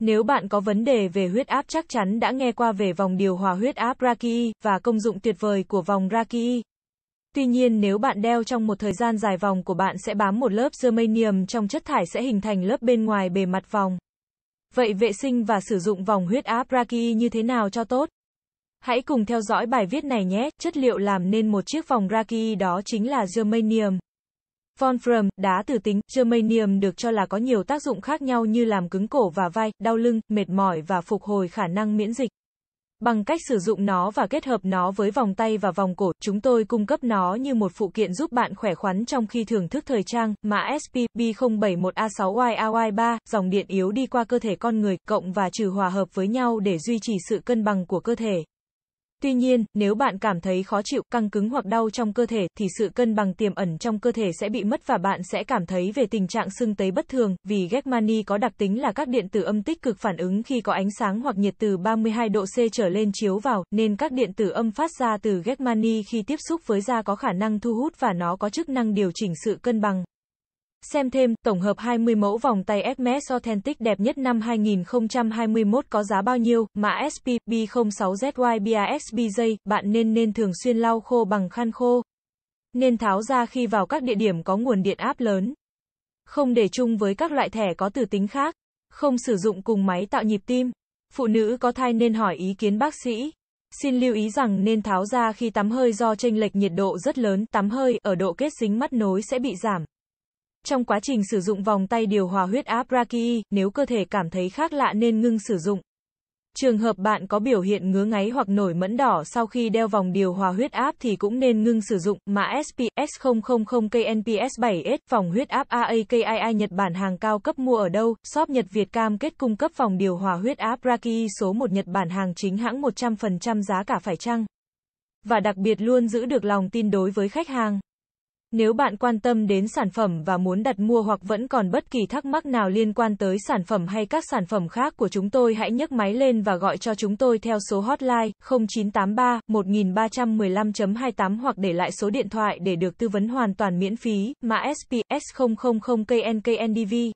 Nếu bạn có vấn đề về huyết áp chắc chắn đã nghe qua về vòng điều hòa huyết áp Raki và công dụng tuyệt vời của vòng Raki. Tuy nhiên nếu bạn đeo trong một thời gian dài vòng của bạn sẽ bám một lớp germanium trong chất thải sẽ hình thành lớp bên ngoài bề mặt vòng. Vậy vệ sinh và sử dụng vòng huyết áp Raki như thế nào cho tốt? Hãy cùng theo dõi bài viết này nhé, chất liệu làm nên một chiếc vòng Raki đó chính là germanium. Wolfram, đá từ tính, germanium được cho là có nhiều tác dụng khác nhau như làm cứng cổ và vai, đau lưng, mệt mỏi và phục hồi khả năng miễn dịch. Bằng cách sử dụng nó và kết hợp nó với vòng tay và vòng cổ, chúng tôi cung cấp nó như một phụ kiện giúp bạn khỏe khoắn trong khi thưởng thức thời trang, mã spb B071A6YAY3, dòng điện yếu đi qua cơ thể con người, cộng và trừ hòa hợp với nhau để duy trì sự cân bằng của cơ thể. Tuy nhiên, nếu bạn cảm thấy khó chịu, căng cứng hoặc đau trong cơ thể, thì sự cân bằng tiềm ẩn trong cơ thể sẽ bị mất và bạn sẽ cảm thấy về tình trạng sưng tấy bất thường, vì Germany có đặc tính là các điện tử âm tích cực phản ứng khi có ánh sáng hoặc nhiệt từ 32 độ C trở lên chiếu vào, nên các điện tử âm phát ra từ Germany khi tiếp xúc với da có khả năng thu hút và nó có chức năng điều chỉnh sự cân bằng. Xem thêm, tổng hợp 20 mẫu vòng tay Hermes Authentic đẹp nhất năm 2021 có giá bao nhiêu, mã spb B06ZYBASBJ, bạn nên nên thường xuyên lau khô bằng khăn khô. Nên tháo ra khi vào các địa điểm có nguồn điện áp lớn. Không để chung với các loại thẻ có từ tính khác. Không sử dụng cùng máy tạo nhịp tim. Phụ nữ có thai nên hỏi ý kiến bác sĩ. Xin lưu ý rằng nên tháo ra khi tắm hơi do tranh lệch nhiệt độ rất lớn, tắm hơi ở độ kết dính mắt nối sẽ bị giảm. Trong quá trình sử dụng vòng tay điều hòa huyết áp Brachii, nếu cơ thể cảm thấy khác lạ nên ngưng sử dụng. Trường hợp bạn có biểu hiện ngứa ngáy hoặc nổi mẫn đỏ sau khi đeo vòng điều hòa huyết áp thì cũng nên ngưng sử dụng mã SPS 000KNPS7S, vòng huyết áp AAKII Nhật Bản hàng cao cấp mua ở đâu, shop Nhật Việt cam kết cung cấp vòng điều hòa huyết áp Raki số 1 Nhật Bản hàng chính hãng 100% giá cả phải chăng. Và đặc biệt luôn giữ được lòng tin đối với khách hàng. Nếu bạn quan tâm đến sản phẩm và muốn đặt mua hoặc vẫn còn bất kỳ thắc mắc nào liên quan tới sản phẩm hay các sản phẩm khác của chúng tôi hãy nhấc máy lên và gọi cho chúng tôi theo số hotline 0983 1315.28 hoặc để lại số điện thoại để được tư vấn hoàn toàn miễn phí, mã SPS000KNKNDV.